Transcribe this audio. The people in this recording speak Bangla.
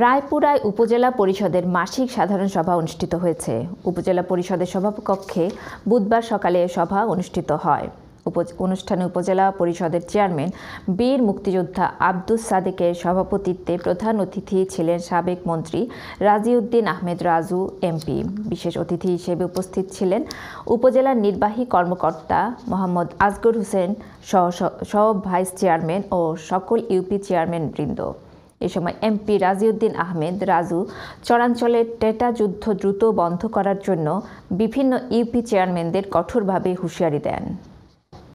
রায়পুরায় উপজেলা পরিষদের মাসিক সাধারণ সভা অনুষ্ঠিত হয়েছে উপজেলা পরিষদের সভাকক্ষে বুধবার সকালে সভা অনুষ্ঠিত হয় অনুষ্ঠানে উপজেলা পরিষদের চেয়ারম্যান বীর মুক্তিযোদ্ধা আব্দুস সাদেকের সভাপতিত্বে প্রধান অতিথি ছিলেন সাবেক মন্ত্রী রাজিউদ্দিন আহমেদ রাজু এমপি বিশেষ অতিথি হিসেবে উপস্থিত ছিলেন উপজেলার নির্বাহী কর্মকর্তা মোহাম্মদ আজগর হোসেন সহ সহ ভাইস চেয়ারম্যান ও সকল ইউপি চেয়ারম্যান বৃন্দ এ সময় এমপি রাজিউদ্দিন আহমেদ রাজু চরাঞ্চলে টেটা যুদ্ধ দ্রুত বন্ধ করার জন্য বিভিন্ন ইউপি চেয়ারম্যানদের কঠোরভাবে হুঁশিয়ারি দেন